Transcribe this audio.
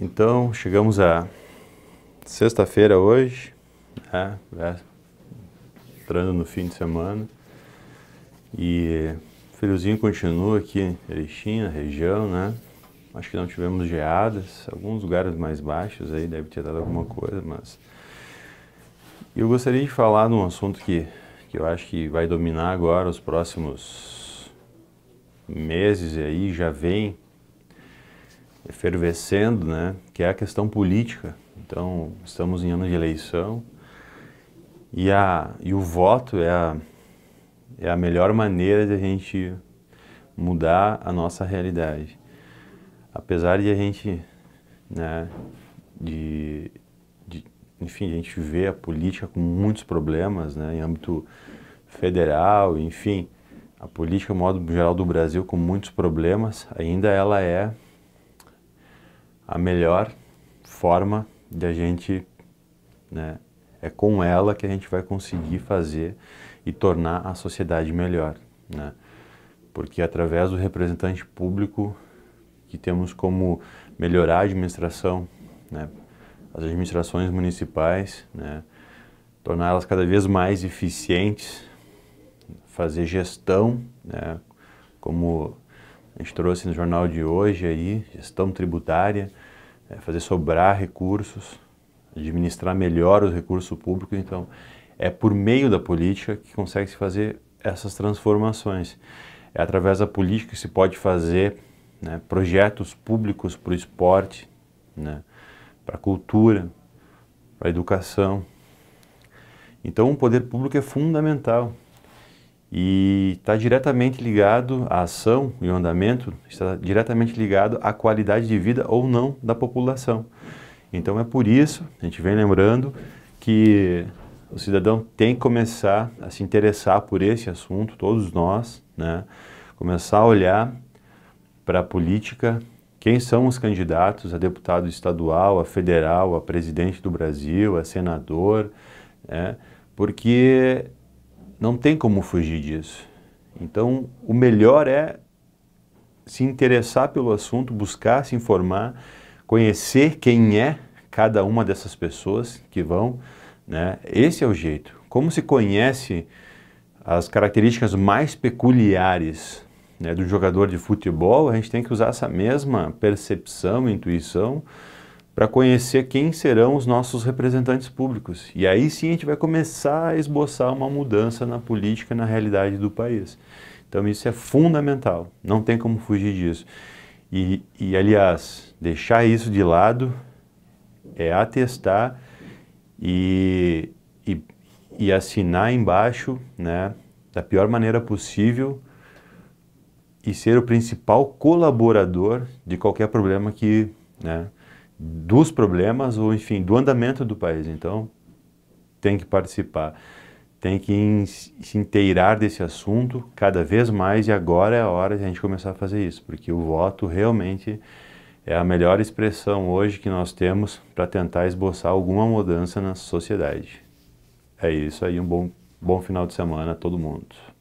Então, chegamos a sexta-feira hoje, né, né, entrando no fim de semana, e o friozinho continua aqui em Erechim, na região, né? Acho que não tivemos geadas, alguns lugares mais baixos aí deve ter dado alguma coisa, mas eu gostaria de falar de um assunto que que eu acho que vai dominar agora os próximos meses e aí já vem efervescendo, né, que é a questão política. Então, estamos em ano de eleição e, a, e o voto é a, é a melhor maneira de a gente mudar a nossa realidade. Apesar de a gente, né, de enfim, a gente vê a política com muitos problemas, né, em âmbito federal, enfim, a política, de modo geral, do Brasil com muitos problemas, ainda ela é a melhor forma de a gente, né, é com ela que a gente vai conseguir fazer e tornar a sociedade melhor, né, porque através do representante público que temos como melhorar a administração, né, as administrações municipais, né, torná-las cada vez mais eficientes, fazer gestão, né, como a gente trouxe no jornal de hoje aí, gestão tributária, é, fazer sobrar recursos, administrar melhor os recursos públicos. Então, é por meio da política que consegue se fazer essas transformações. É através da política que se pode fazer né, projetos públicos para o esporte, né, para a cultura, para a educação. Então, o poder público é fundamental e está diretamente ligado à ação e ao andamento, está diretamente ligado à qualidade de vida ou não da população. Então, é por isso, a gente vem lembrando que o cidadão tem que começar a se interessar por esse assunto, todos nós, né? começar a olhar para a política quem são os candidatos a deputado estadual, a federal, a presidente do Brasil, a senador, né? porque não tem como fugir disso. Então, o melhor é se interessar pelo assunto, buscar se informar, conhecer quem é cada uma dessas pessoas que vão. Né? Esse é o jeito. Como se conhece as características mais peculiares né, do jogador de futebol, a gente tem que usar essa mesma percepção, intuição, para conhecer quem serão os nossos representantes públicos. E aí sim a gente vai começar a esboçar uma mudança na política, na realidade do país. Então isso é fundamental, não tem como fugir disso. E, e aliás, deixar isso de lado é atestar e, e, e assinar embaixo né, da pior maneira possível e ser o principal colaborador de qualquer problema que, né, dos problemas ou enfim, do andamento do país. Então, tem que participar, tem que se inteirar desse assunto cada vez mais e agora é a hora de a gente começar a fazer isso, porque o voto realmente é a melhor expressão hoje que nós temos para tentar esboçar alguma mudança na sociedade. É isso aí, um bom, bom final de semana a todo mundo.